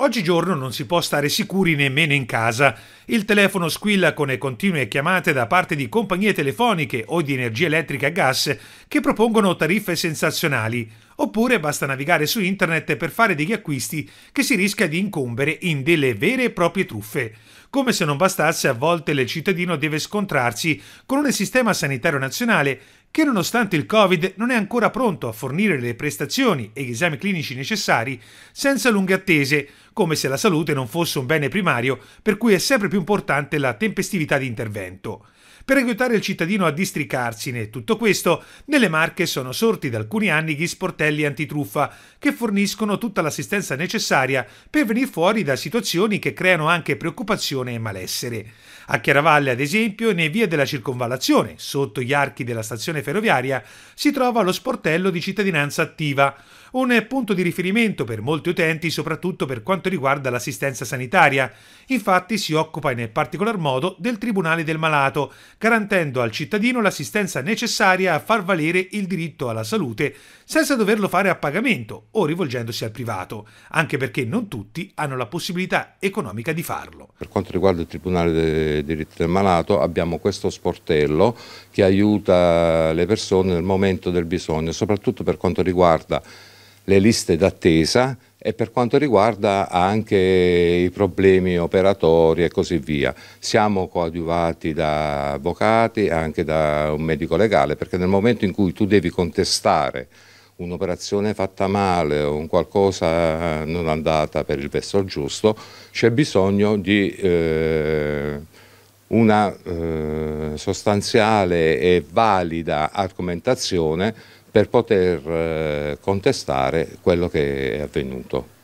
Oggigiorno non si può stare sicuri nemmeno in casa. Il telefono squilla con le continue chiamate da parte di compagnie telefoniche o di energia elettrica e gas che propongono tariffe sensazionali. Oppure basta navigare su internet per fare degli acquisti che si rischia di incombere in delle vere e proprie truffe. Come se non bastasse, a volte il cittadino deve scontrarsi con un sistema sanitario nazionale che nonostante il Covid non è ancora pronto a fornire le prestazioni e gli esami clinici necessari senza lunghe attese, come se la salute non fosse un bene primario per cui è sempre più importante la tempestività di intervento. Per aiutare il cittadino a districarsi nel tutto questo, nelle Marche sono sorti da alcuni anni gli sportelli antitruffa, che forniscono tutta l'assistenza necessaria per venire fuori da situazioni che creano anche preoccupazione e malessere. A Chiaravalle, ad esempio, e nei via della circonvallazione, sotto gli archi della stazione ferroviaria si trova lo sportello di cittadinanza attiva, un punto di riferimento per molti utenti soprattutto per quanto riguarda l'assistenza sanitaria. Infatti si occupa in particolar modo del Tribunale del Malato, garantendo al cittadino l'assistenza necessaria a far valere il diritto alla salute senza doverlo fare a pagamento o rivolgendosi al privato, anche perché non tutti hanno la possibilità economica di farlo. Per quanto riguarda il Tribunale dei diritti del malato abbiamo questo sportello che aiuta le persone nel momento del bisogno, soprattutto per quanto riguarda le liste d'attesa e per quanto riguarda anche i problemi operatori e così via. Siamo coadiuvati da avvocati e anche da un medico legale perché nel momento in cui tu devi contestare un'operazione fatta male o un qualcosa non andata per il verso giusto, c'è bisogno di eh, una eh, sostanziale e valida argomentazione per poter eh, contestare quello che è avvenuto.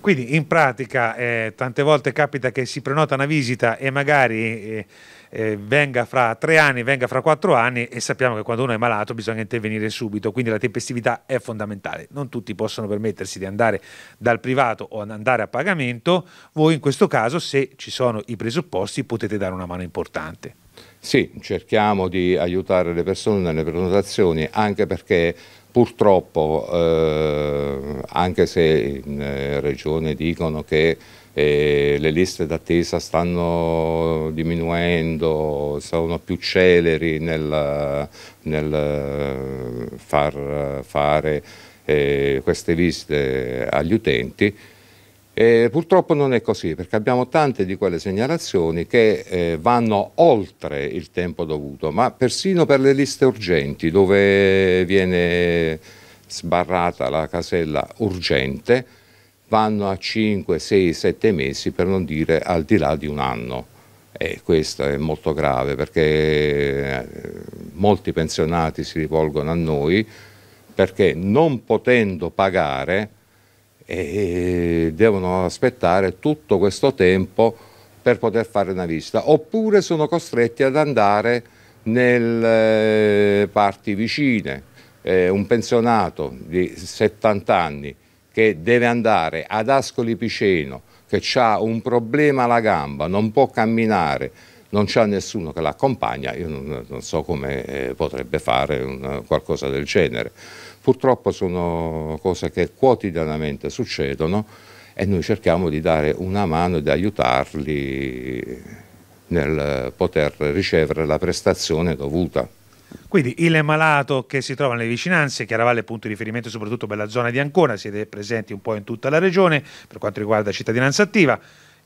Quindi in pratica eh, tante volte capita che si prenota una visita e magari eh, eh, venga fra tre anni, venga fra quattro anni e sappiamo che quando uno è malato bisogna intervenire subito, quindi la tempestività è fondamentale. Non tutti possono permettersi di andare dal privato o andare a pagamento, voi in questo caso se ci sono i presupposti potete dare una mano importante. Sì, cerchiamo di aiutare le persone nelle prenotazioni, anche perché purtroppo, eh, anche se in eh, regione dicono che eh, le liste d'attesa stanno diminuendo, sono più celeri nel, nel eh, far fare eh, queste visite agli utenti, e purtroppo non è così perché abbiamo tante di quelle segnalazioni che eh, vanno oltre il tempo dovuto, ma persino per le liste urgenti dove viene sbarrata la casella urgente vanno a 5, 6, 7 mesi per non dire al di là di un anno. E questo è molto grave perché eh, molti pensionati si rivolgono a noi perché non potendo pagare e devono aspettare tutto questo tempo per poter fare una visita oppure sono costretti ad andare nelle eh, parti vicine eh, un pensionato di 70 anni che deve andare ad Ascoli Piceno che ha un problema alla gamba non può camminare non c'è nessuno che l'accompagna, io non, non, so come eh, potrebbe fare un, qualcosa del genere. Purtroppo sono cose che quotidianamente succedono e noi cerchiamo di dare una mano e di aiutarli nel poter ricevere la prestazione dovuta. Quindi il malato che si trova nelle vicinanze, Chiaravalle è punto di riferimento soprattutto per la zona di Ancona, siete presenti un po' in tutta la regione per quanto riguarda cittadinanza attiva,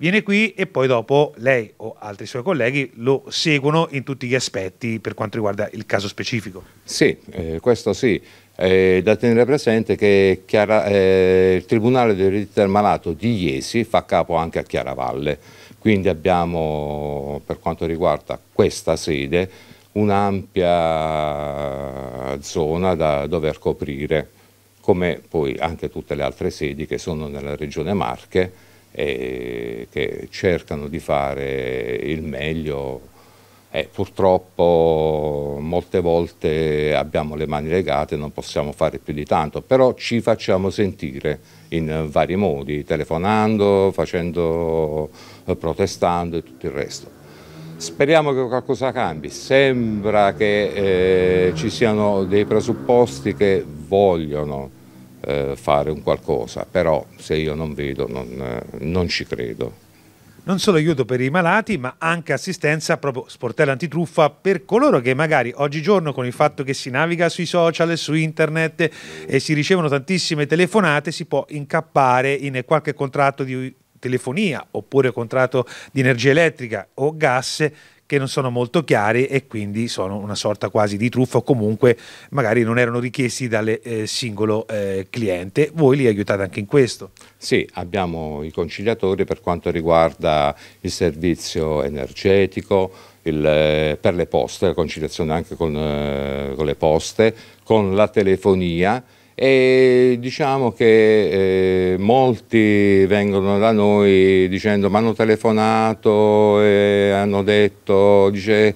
Viene qui e poi dopo lei o altri suoi colleghi lo seguono in tutti gli aspetti per quanto riguarda il caso specifico. Sì, eh, questo sì. Eh, da tenere presente che Chiara, eh, il Tribunale dell'eredità del malato di Iesi fa capo anche a Chiaravalle, quindi abbiamo per quanto riguarda questa sede un'ampia zona da dover coprire, come poi anche tutte le altre sedi che sono nella regione Marche eh, che cercano di fare il meglio. Eh, purtroppo molte volte abbiamo le mani legate, non possiamo fare più di tanto, però ci facciamo sentire in vari modi, telefonando, facendo, eh, protestando e tutto il resto. Speriamo che qualcosa cambi, sembra che eh, ci siano dei presupposti che vogliono eh, fare un qualcosa, però se io non vedo non, eh, non ci credo non solo aiuto per i malati, ma anche assistenza proprio sportello antitruffa per coloro che magari oggigiorno con il fatto che si naviga sui social, su internet e si ricevono tantissime telefonate, si può incappare in qualche contratto di telefonia oppure contratto di energia elettrica o gas che non sono molto chiari e quindi sono una sorta quasi di truffa o comunque magari non erano richiesti dal eh, singolo eh, cliente. Voi li aiutate anche in questo? Sì, abbiamo i conciliatori per quanto riguarda il servizio energetico, il, eh, per le poste, la conciliazione anche con, eh, con le poste, con la telefonia e diciamo che eh, molti vengono da noi dicendo ma hanno telefonato e hanno detto dice,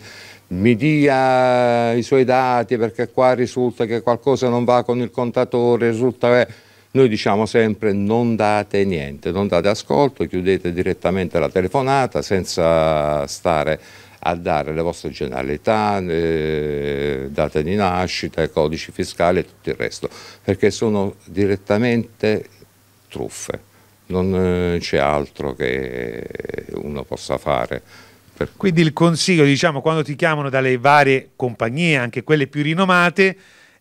mi dia i suoi dati perché qua risulta che qualcosa non va con il contatore risulta che... noi diciamo sempre non date niente non date ascolto chiudete direttamente la telefonata senza stare a dare la vostra generalità, eh, data di nascita, codici fiscali e tutto il resto, perché sono direttamente truffe, non eh, c'è altro che uno possa fare. Per... Quindi il consiglio, diciamo, quando ti chiamano dalle varie compagnie, anche quelle più rinomate,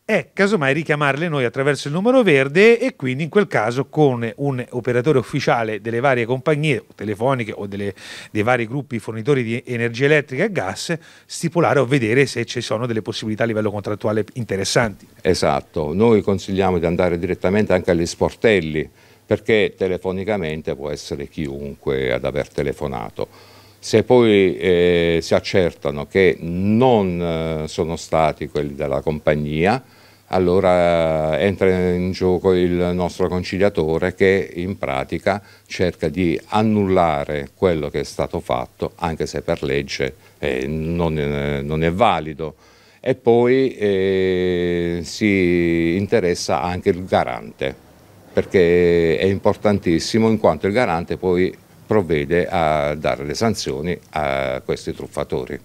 è casomai richiamarle noi attraverso il numero verde e quindi in quel caso con un operatore ufficiale delle varie compagnie telefoniche o delle, dei vari gruppi fornitori di energia elettrica e gas stipulare o vedere se ci sono delle possibilità a livello contrattuale interessanti. Esatto, noi consigliamo di andare direttamente anche agli sportelli perché telefonicamente può essere chiunque ad aver telefonato. Se poi eh, si accertano che non eh, sono stati quelli della compagnia, allora entra in gioco il nostro conciliatore che in pratica cerca di annullare quello che è stato fatto, anche se per legge eh, non, eh, non, è valido. E poi eh, si interessa anche il garante, perché è importantissimo in quanto il garante poi provvede a dare le sanzioni a questi truffatori.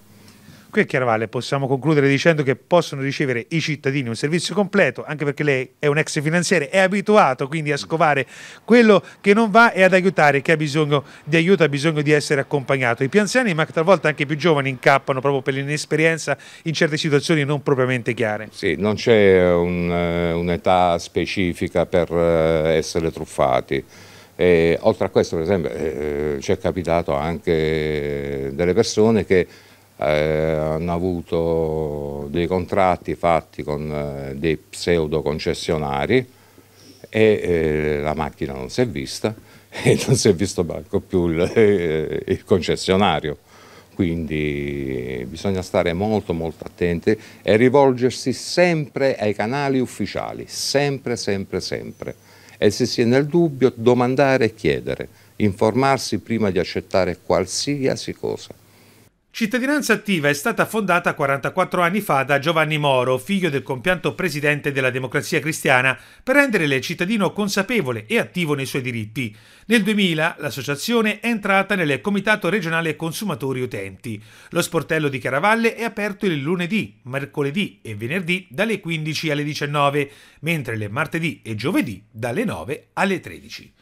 Qui a Chiaravalle possiamo concludere dicendo che possono ricevere i cittadini un servizio completo, anche perché lei è un ex finanziere, è abituato quindi a scovare quello che non va e ad aiutare chi ha bisogno di aiuto, ha bisogno di essere accompagnato. I più anziani, ma talvolta anche i più giovani, incappano proprio per l'inesperienza in certe situazioni non propriamente chiare. Sì, non c'è eh, un'età specifica per eh, essere truffati. E, oltre a questo, per esempio, eh, eh ci è capitato anche delle persone che eh, hanno avuto dei contratti fatti con eh, dei pseudo concessionari e eh, la macchina non si è vista e non si è visto manco più il, eh, il concessionario quindi bisogna stare molto molto attenti e rivolgersi sempre ai canali ufficiali, sempre, sempre, sempre. E se si è nel dubbio, domandare e chiedere, informarsi prima di accettare qualsiasi cosa. Cittadinanza Attiva è stata fondata 44 anni fa da Giovanni Moro, figlio del compianto presidente della Democrazia Cristiana, per rendere il cittadino consapevole e attivo nei suoi diritti. Nel 2000 l'associazione è entrata nel Comitato regionale Consumatori Utenti. Lo sportello di Chiaravalle è aperto il lunedì, mercoledì e venerdì dalle 15 alle 19, mentre il martedì e giovedì dalle 9 alle 13.